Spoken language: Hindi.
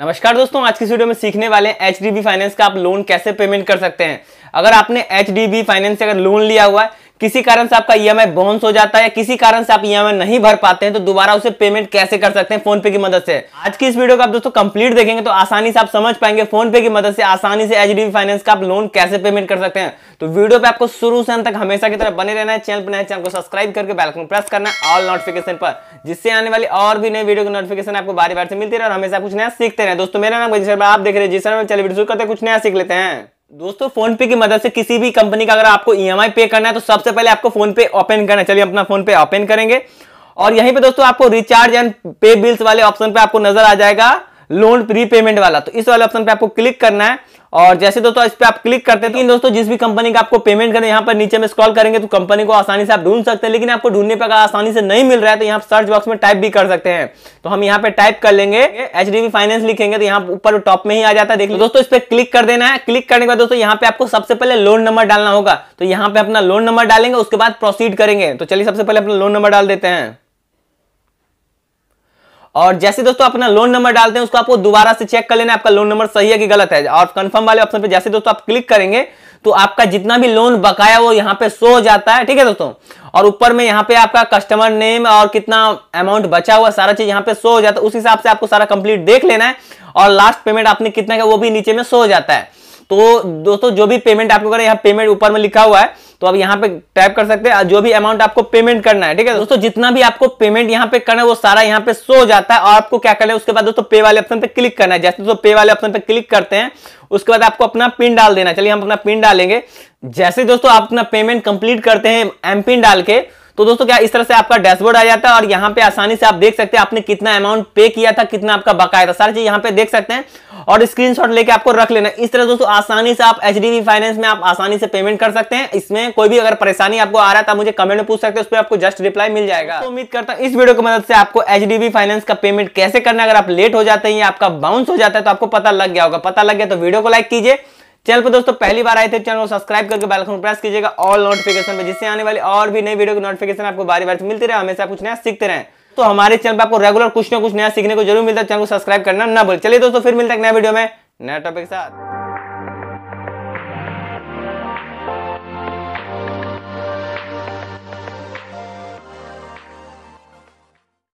नमस्कार दोस्तों आज की वीडियो में सीखने वाले हैं एच फाइनेंस का आप लोन कैसे पेमेंट कर सकते हैं अगर आपने एच डी फाइनेंस से अगर लोन लिया हुआ है किसी कारण से आपका ईएमआई e बाउंस हो जाता है या किसी कारण से आप ईएमआई e नहीं भर पाते हैं तो दोबारा उसे पेमेंट कैसे कर सकते हैं फोन पे की मदद से आज की इस वीडियो को आप दोस्तों कंप्लीट देखेंगे तो आसानी से आप समझ पाएंगे फोन पे की मदद से आसानी से एच फाइनेंस का आप लोन कैसे पेमेंट कर सकते हैं तो वीडियो पे आपको शुरू से अंत तक हमेशा की तरह बने रहना है चैनल पर नए चैनल को सब्सक्राइब करके बेलकन प्रेस करना है ऑल नोटिफिकेशन पर जिससे आने वाली और भी नई वीडियो की नोटिफिकेशन आपको बारी बार से मिलती रहे और हमेशा कुछ नया सीखते रहे दोस्तों मेरा नाम आप देख रहे हैं जिस चले वीडियो शुरू करते कुछ नया सीख लेते हैं दोस्तों फोन पे की मदद से किसी भी कंपनी का अगर आपको ईएमआई e पे करना है तो सबसे पहले आपको फोन पे ओपन करना है चलिए अपना फोन पे ओपन करेंगे और यहीं पे दोस्तों आपको रिचार्ज एंड पे बिल्स वाले ऑप्शन पे आपको नजर आ जाएगा लोन प्री वाला तो इस वाले ऑप्शन पे आपको क्लिक करना है और जैसे दोस्तों इस पर आप क्लिक करते हैं तो- दोस्तों जिस भी कंपनी का आपको पेमेंट करें यहाँ पर नीचे में स्क्रॉल करेंगे तो कंपनी को आसानी से आप ढूंढ सकते हैं लेकिन आपको ढूंढने पर आसानी से नहीं मिल रहा है तो यहाँ सर्च बॉक्स में टाइप भी कर सकते हैं तो हम यहाँ पे टाइप कर लेंगे एच फाइनेंस लिखेंगे तो यहाँ ऊपर टॉप में ही आ जाता है देख लो तो दोस्तों इस पर क्लिक कर देना है क्लिक करने के बाद दोस्तों यहाँ पे आपको सबसे पहले लोन नंबर डालना होगा तो यहाँ पे अपना लोन नंबर डालेंगे उसके बाद प्रोसीड करेंगे तो चलिए सबसे पहले अपना लोन नंबर डाल देते हैं और जैसे दोस्तों अपना लोन नंबर डालते हैं उसको आपको दोबारा से चेक कर लेना आपका लोन नंबर सही है कि गलत है और कंफर्म वाले ऑप्शन पे जैसे दोस्तों आप क्लिक करेंगे तो आपका जितना भी लोन बकाया वो यहाँ पे शो हो जाता है ठीक है दोस्तों और ऊपर में यहाँ पे आपका कस्टमर नेम और कितना अमाउंट बचा हुआ सारा चीज यहाँ पे शो हो जाता है उस हिसाब से आपको सारा कंप्लीट देख लेना है और लास्ट पेमेंट आपने कितना का वो भी नीचे में शो हो जाता है तो दोस्तों जो भी पेमेंट आपको करें यहाँ पेमेंट ऊपर में लिखा हुआ है तो आप यहाँ पे टाइप कर सकते हैं जो भी अमाउंट आपको पेमेंट करना है ठीक है दोस्तों जितना भी आपको पेमेंट यहाँ पे करना है वो सारा यहाँ पे सो जाता है और आपको क्या करना है उसके बाद दोस्तों पे वाले ऑप्शन पे क्लिक करना है जैसे दोस्तों पे वाले ऑप्शन पे क्लिक करते हैं उसके बाद आपको अपना पिन डाल देना चलिए हम अपना पिन डालेंगे जैसे दोस्तों आप अपना पेमेंट कंप्लीट करते हैं एम पिन डाल के तो दोस्तों क्या इस तरह से आपका डैशबोर्ड आ जाता है और यहाँ पे आसानी से आप देख सकते हैं आपने कितना अमाउंट पे किया था कितना आपका बकाया था सारी चीज यहाँ पे देख सकते हैं और स्क्रीनशॉट लेके आपको रख लेना इस तरह दोस्तों आसानी से आप एच फाइनेंस में आप आसानी से पेमेंट कर सकते हैं इसमें कोई भी अगर परेशानी आपको आ रहा था तो मुझे कमेंट में पूछ सकते हैं उस पर आपको जस्ट रिप्लाई मिल जाएगा तो उम्मीद करता हूँ इस वीडियो की मदद से आपको एच फाइनेंस का पेमेंट कैसे करना अगर आप लेट हो जाते हैं या आपका बाउंस हो जाता है तो आपको पता लग गया होगा पता लग गया तो वीडियो को लाइक कीजिए चैनल पर दोस्तों पहली बार आए थे चैनल को सब्सक्राइब करके बेलकन प्रेस कीजिएगा ऑल नोटिफिकेशन पर जिससे आने वाली और भी नई वीडियो की नोटिफिकेशन आपको बारी बारी से मिलते रहे हमेशा कुछ नया सीखते रहे तो हमारे चैनल पर आपको रेगुलर कुछ ना कुछ नया सीखने को जरूर मिलता है चैनल को सब्सक्राइब करना ना भूल चलिए दोस्तों फिर मिलता है नया वीडियो में नया टॉपिक के साथ